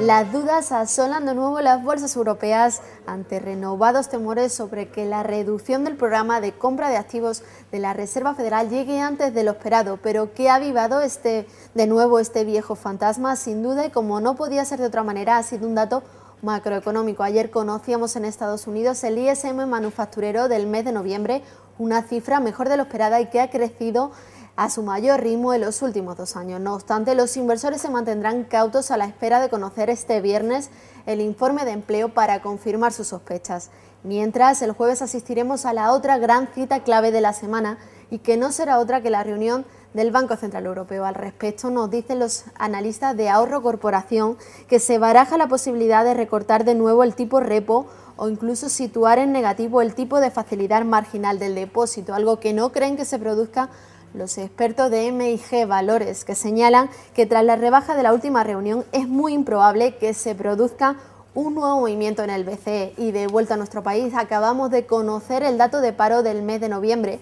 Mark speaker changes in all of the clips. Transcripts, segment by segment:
Speaker 1: Las dudas asolan de nuevo las bolsas europeas ante renovados temores sobre que la reducción del programa de compra de activos de la Reserva Federal llegue antes de lo esperado, pero que ha avivado este, de nuevo este viejo fantasma sin duda y como no podía ser de otra manera ha sido un dato macroeconómico. Ayer conocíamos en Estados Unidos el ISM manufacturero del mes de noviembre, una cifra mejor de lo esperada y que ha crecido a su mayor ritmo en los últimos dos años. No obstante, los inversores se mantendrán cautos a la espera de conocer este viernes el informe de empleo para confirmar sus sospechas. Mientras, el jueves asistiremos a la otra gran cita clave de la semana y que no será otra que la reunión del Banco Central Europeo. Al respecto nos dicen los analistas de ahorro corporación que se baraja la posibilidad de recortar de nuevo el tipo repo o incluso situar en negativo el tipo de facilidad marginal del depósito, algo que no creen que se produzca los expertos de MIG Valores, que señalan que tras la rebaja de la última reunión es muy improbable que se produzca un nuevo movimiento en el BCE. Y de vuelta a nuestro país, acabamos de conocer el dato de paro del mes de noviembre,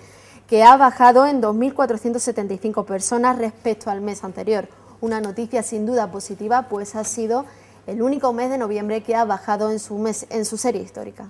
Speaker 1: que ha bajado en 2.475 personas respecto al mes anterior. Una noticia sin duda positiva, pues ha sido el único mes de noviembre que ha bajado en su, serie histórica.